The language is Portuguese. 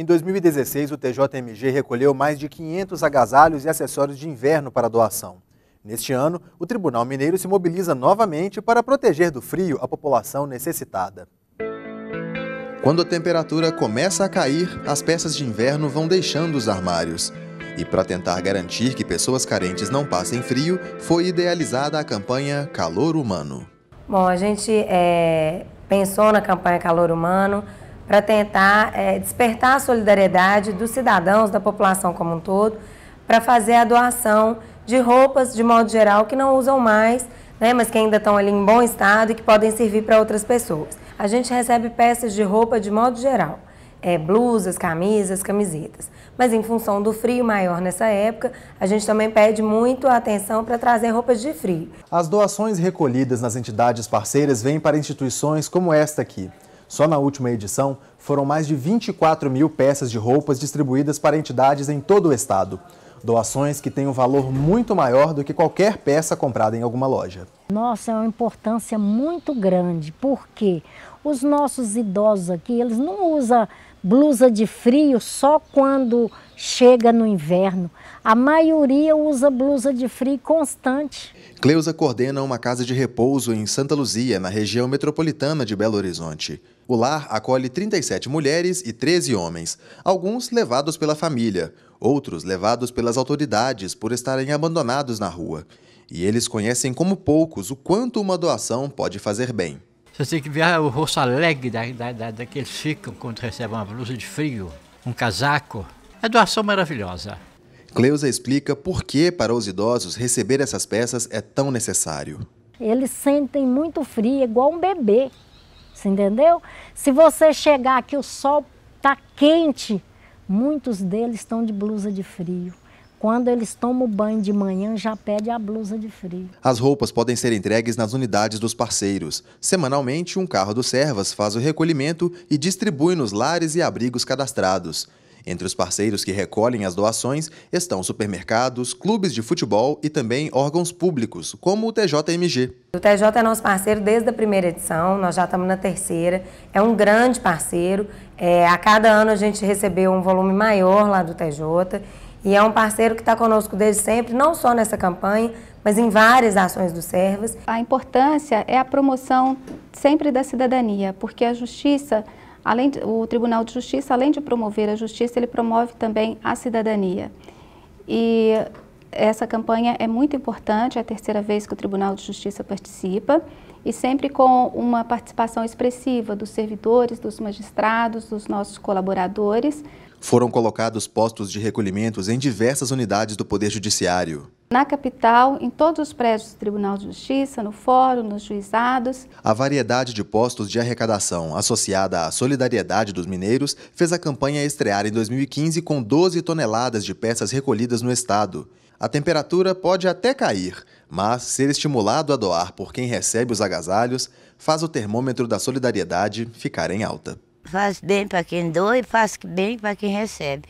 Em 2016, o TJMG recolheu mais de 500 agasalhos e acessórios de inverno para doação. Neste ano, o Tribunal Mineiro se mobiliza novamente para proteger do frio a população necessitada. Quando a temperatura começa a cair, as peças de inverno vão deixando os armários. E para tentar garantir que pessoas carentes não passem frio, foi idealizada a campanha Calor Humano. Bom, a gente é, pensou na campanha Calor Humano, para tentar é, despertar a solidariedade dos cidadãos, da população como um todo, para fazer a doação de roupas, de modo geral, que não usam mais, né, mas que ainda estão ali em bom estado e que podem servir para outras pessoas. A gente recebe peças de roupa de modo geral. É, blusas, camisas, camisetas. Mas em função do frio maior nessa época, a gente também pede muito a atenção para trazer roupas de frio. As doações recolhidas nas entidades parceiras vêm para instituições como esta aqui. Só na última edição, foram mais de 24 mil peças de roupas distribuídas para entidades em todo o estado. Doações que têm um valor muito maior do que qualquer peça comprada em alguma loja. Nossa, é uma importância muito grande, porque os nossos idosos aqui, eles não usam blusa de frio só quando chega no inverno. A maioria usa blusa de frio constante. Cleusa coordena uma casa de repouso em Santa Luzia, na região metropolitana de Belo Horizonte. O lar acolhe 37 mulheres e 13 homens, alguns levados pela família, outros levados pelas autoridades por estarem abandonados na rua e eles conhecem como poucos o quanto uma doação pode fazer bem. Você tem que ver o rosto alegre da, da, da, da que eles ficam quando recebem uma blusa de frio, um casaco. É doação maravilhosa. Cleusa explica por que, para os idosos, receber essas peças é tão necessário. Eles sentem muito frio, igual um bebê. Você entendeu? Se você chegar aqui, o sol está quente, muitos deles estão de blusa de frio. Quando eles tomam banho de manhã, já pede a blusa de frio. As roupas podem ser entregues nas unidades dos parceiros. Semanalmente, um carro do Servas faz o recolhimento e distribui nos lares e abrigos cadastrados. Entre os parceiros que recolhem as doações estão supermercados, clubes de futebol e também órgãos públicos, como o TJMG. O TJ é nosso parceiro desde a primeira edição, nós já estamos na terceira, é um grande parceiro. É, a cada ano a gente recebeu um volume maior lá do TJ e é um parceiro que está conosco desde sempre, não só nessa campanha, mas em várias ações do SERVAS. A importância é a promoção sempre da cidadania, porque a justiça Além, o Tribunal de Justiça, além de promover a justiça, ele promove também a cidadania. E essa campanha é muito importante, é a terceira vez que o Tribunal de Justiça participa, e sempre com uma participação expressiva dos servidores, dos magistrados, dos nossos colaboradores. Foram colocados postos de recolhimentos em diversas unidades do Poder Judiciário na capital, em todos os prédios do Tribunal de Justiça, no fórum, nos juizados. A variedade de postos de arrecadação associada à solidariedade dos mineiros fez a campanha estrear em 2015 com 12 toneladas de peças recolhidas no estado. A temperatura pode até cair, mas ser estimulado a doar por quem recebe os agasalhos faz o termômetro da solidariedade ficar em alta. Faz bem para quem doa e faz bem para quem recebe.